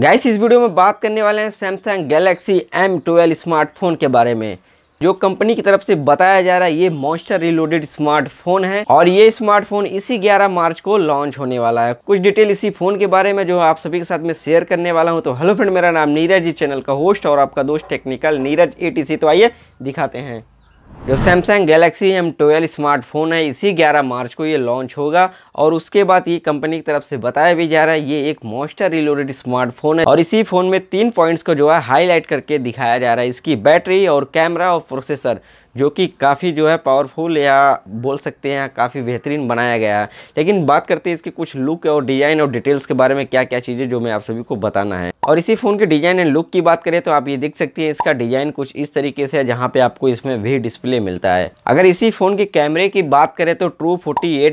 guys इस video में बात करने वाले हैं सैमसंग गैलेक्सी M12 स्मार्टफोन के बारे में जो कंपनी की तरफ से बताया जा रहा है ये मॉन्स्टर रिलोडेड स्मार्टफोन है और ये स्मार्टफोन इसी 11 मार्च को लॉन्च होने वाला है कुछ डिटेल इसी फोन के बारे में जो आप सभी के साथ में शेयर करने वाला हूँ तो हेलो फ्रेंड मेरा नाम नीरज जी चैनल का होस्ट और आपका दोस्त टेक्निकल नीरज ए तो आइए दिखाते हैं जो Samsung Galaxy M twelve smartphone है इसी 11 मार्च को ये लॉन्च होगा और उसके बाद ये कंपनी की तरफ से बताया भी जा रहा है ये एक मोस्टर रिलोडेड स्मार्टफोन है और इसी फ़ोन में तीन पॉइंट्स को जो है हाईलाइट करके दिखाया जा रहा है इसकी बैटरी और कैमरा और प्रोसेसर जो कि काफ़ी जो है पावरफुल या बोल सकते हैं काफ़ी बेहतरीन बनाया गया है लेकिन बात करते हैं इसके कुछ लुक और डिज़ाइन और डिटेल्स के बारे में क्या क्या चीज़ें जो मैं आप सभी को बताना है और इसी फ़ोन के डिज़ाइन एंड लुक की बात करें तो आप ये देख सकते हैं इसका डिज़ाइन कुछ इस तरीके से है जहाँ पे आपको इसमें भी डिस्प्ले मिलता है अगर इसी फ़ोन के कैमरे की बात करें तो true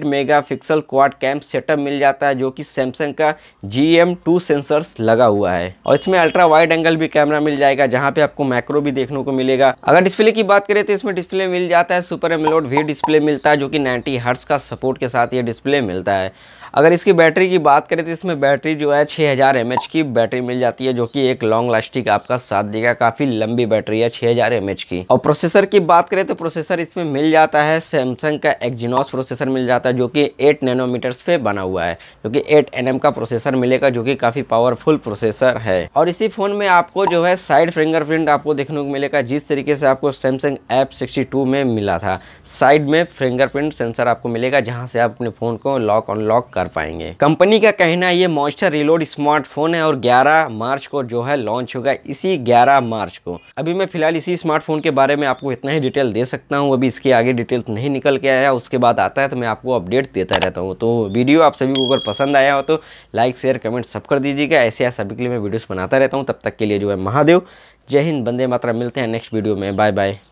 megapixel quad cam setup मिल जाता है जो कि सैमसंग का जी एम टू सेंसर्स लगा हुआ है और इसमें अल्ट्रा वाइड एंगल भी कैमरा मिल जाएगा जहाँ पर आपको मैक्रो भी देखने को मिलेगा अगर डिस्प्ले की बात करें तो इसमें इसमें डिस्प्ले मिल जाता है सुपर एमलोड वी डिस्प्ले मिलता है जो कि 90 हर्ट्स का सपोर्ट के साथ ये डिस्प्ले मिलता है अगर इसकी बैटरी की बात करें तो इसमें बैटरी जो है 6000 हज़ार की बैटरी मिल जाती है जो कि एक लॉन्ग लास्टिंग आपका साथ देगा काफ़ी लंबी बैटरी है 6000 हज़ार की और प्रोसेसर की बात करें तो प्रोसेसर इसमें मिल जाता है सैमसंग का एक्जिनॉस प्रोसेसर मिल जाता है जो कि एट नैनोमीटर्स पे बना हुआ है जो कि एट एन का प्रोसेसर मिलेगा जो कि काफ़ी पावरफुल प्रोसेसर है और इसी फ़ोन में आपको जो है साइड फिंगरप्रिंट आपको देखने को मिलेगा जिस तरीके से आपको सैमसंग ऐप 62 में मिला था साइड में फिंगरप्रिंट सेंसर आपको मिलेगा जहां से आप अपने फ़ोन को लॉक अनलॉक कर पाएंगे कंपनी का कहना है ये मॉइस्चर रिलोड स्मार्टफोन है और 11 मार्च को जो है लॉन्च होगा इसी 11 मार्च को अभी मैं फिलहाल इसी स्मार्टफोन के बारे में आपको इतना ही डिटेल दे सकता हूँ अभी इसके आगे डिटेल्स नहीं निकल के आया उसके बाद आता है तो मैं आपको अपडेट देता रहता हूँ तो वीडियो आप सभी को अगर पसंद आया हो तो लाइक शेयर कमेंट सब कर दीजिएगा ऐसे सभी के लिए मैं वीडियोस बनाता रहता हूँ तब तक के लिए जो है महादेव जय हिंद बंदे मात्रा मिलते हैं नेक्स्ट वीडियो में बाय बाय